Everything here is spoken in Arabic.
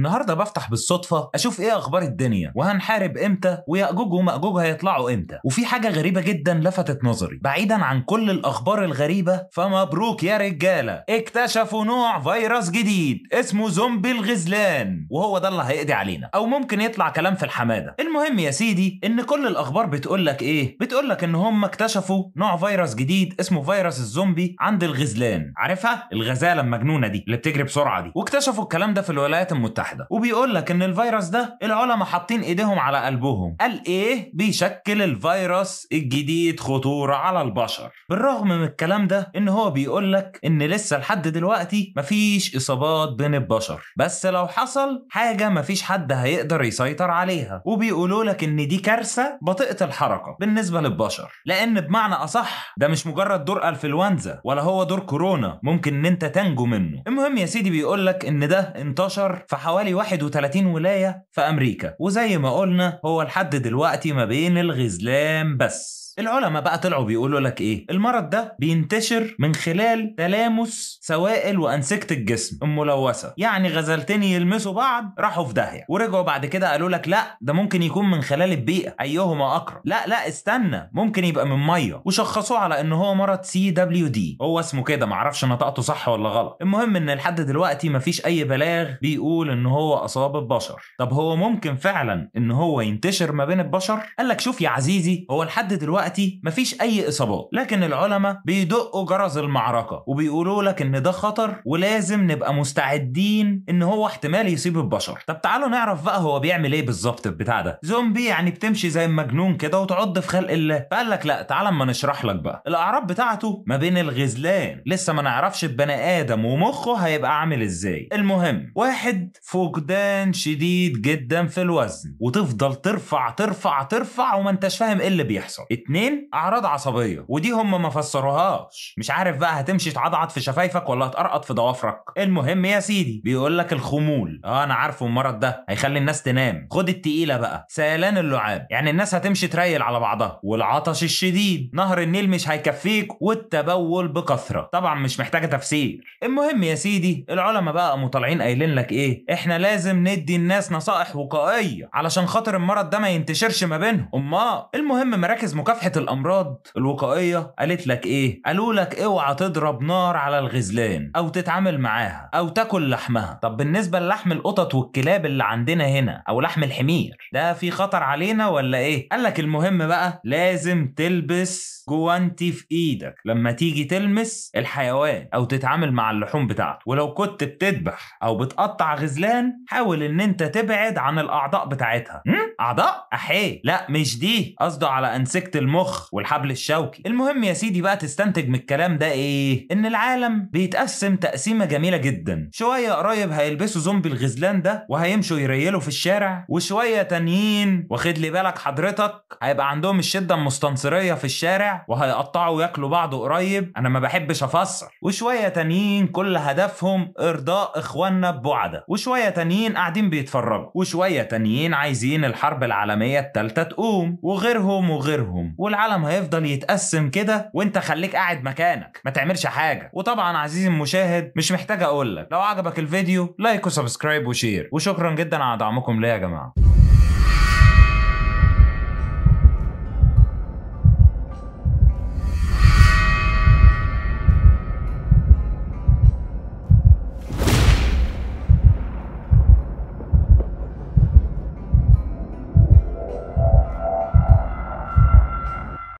النهارده بفتح بالصدفه اشوف ايه اخبار الدنيا وهنحارب امتى وياجوج وماجوج هيطلعوا امتى وفي حاجه غريبه جدا لفتت نظري بعيدا عن كل الاخبار الغريبه فمبروك يا رجاله اكتشفوا نوع فيروس جديد اسمه زومبي الغزلان وهو ده اللي هيقضي علينا او ممكن يطلع كلام في الحماده المهم يا سيدي ان كل الاخبار بتقول لك ايه بتقول لك ان هم اكتشفوا نوع فيروس جديد اسمه فيروس الزومبي عند الغزلان عارفها الغزاله المجنونه دي اللي بتجري بسرعه دي واكتشفوا الكلام ده في الولايات المتحده واحده وبيقول لك ان الفيروس ده العلماء حاطين ايديهم على قلبهم قال ايه بيشكل الفيروس الجديد خطوره على البشر بالرغم من الكلام ده ان هو بيقول لك ان لسه لحد دلوقتي مفيش اصابات بين البشر بس لو حصل حاجه مفيش حد هيقدر يسيطر عليها وبيقولوا لك ان دي كارثه بطيئه الحركه بالنسبه للبشر لان بمعنى اصح ده مش مجرد دور انفلونزا ولا هو دور كورونا ممكن ان انت تنجو منه المهم يا سيدي بيقول لك ان ده انتشر في حوالي حوالي 31 ولاية في أمريكا وزي ما قلنا هو لحد دلوقتي ما بين الغزلان بس العلماء بقى طلعوا بيقولوا لك ايه المرض ده بينتشر من خلال تلامس سوائل وانسجه الجسم الملوثه يعني غزلتين يلمسوا بعض راحوا في داهيه ورجعوا بعد كده قالوا لك لا ده ممكن يكون من خلال البيئه ايهما اقرب لا لا استنى ممكن يبقى من ميه وشخصوه على ان هو مرض سي دبليو دي هو اسمه كده معرفش نطقته صح ولا غلط المهم ان لحد دلوقتي مفيش اي بلاغ بيقول ان هو اصاب البشر طب هو ممكن فعلا ان هو ينتشر ما بين البشر قال لك شوف يا عزيزي هو لحد دلوقتي دلوقتي مفيش اي اصابات لكن العلماء بيدقوا جرس المعركه وبيقولوا لك ان ده خطر ولازم نبقى مستعدين ان هو احتمال يصيب البشر طب تعالوا نعرف بقى هو بيعمل ايه بالظبط البتاع ده زومبي يعني بتمشي زي المجنون كده وتعض في خلق الله فقال لك لا تعال اما نشرح لك بقى الاعراض بتاعته ما بين الغزلان لسه ما نعرفش بني ادم ومخه هيبقى عامل ازاي المهم واحد فقدان شديد جدا في الوزن وتفضل ترفع ترفع ترفع وما انتش فاهم ايه اللي بيحصل اتنين اعراض عصبيه ودي هم ما فسروهاش مش عارف بقى هتمشي تعضعض في شفايفك ولا هتقرقط في ضوافرك المهم يا سيدي بيقول لك الخمول اه انا عارفه المرض ده هيخلي الناس تنام خد التقيله بقى سيلان اللعاب يعني الناس هتمشي تريل على بعضها والعطش الشديد نهر النيل مش هيكفيك والتبول بكثره طبعا مش محتاجه تفسير المهم يا سيدي العلماء بقى مطالعين قايلين لك ايه احنا لازم ندي الناس نصائح وقائيه علشان خاطر المرض ده ما ينتشرش ما بينهم امال المهم مراكز مكافحه صفحه الامراض الوقائيه قالت لك ايه قالوا لك اوعى تضرب نار على الغزلان او تتعامل معاها او تاكل لحمها طب بالنسبه للحم القطط والكلاب اللي عندنا هنا او لحم الحمير ده في خطر علينا ولا ايه قال لك المهم بقى لازم تلبس جوانتي في ايدك لما تيجي تلمس الحيوان او تتعامل مع اللحوم بتاعته ولو كنت بتذبح او بتقطع غزلان حاول ان انت تبعد عن الاعضاء بتاعتها اعضاء احيه لا مش دي قصده على انسجه المخ والحبل الشوكي المهم يا سيدي بقى تستنتج من الكلام ده ايه ان العالم بيتقسم تقسيمه جميله جدا شويه قريب هيلبسوا زومبي الغزلان ده وهيمشوا يريلوا في الشارع وشويه تانيين واخد لي بالك حضرتك هيبقى عندهم الشده المستنصريه في الشارع وهيقطعوا وياكلوا بعض قريب انا ما بحبش افسر وشويه تانيين كل هدفهم ارضاء اخواننا ببعدة وشويه تانيين قاعدين بيتفرجوا وشويه تانيين عايزين الحرب العالميه الثالثه تقوم وغيرهم وغيرهم والعالم هيفضل يتقسم كده وانت خليك قاعد مكانك ما تعملش حاجه وطبعا عزيزي المشاهد مش محتاج اقول لك لو عجبك الفيديو لايك وسبسكرايب وشير وشكرا جدا على دعمكم ليا يا جماعه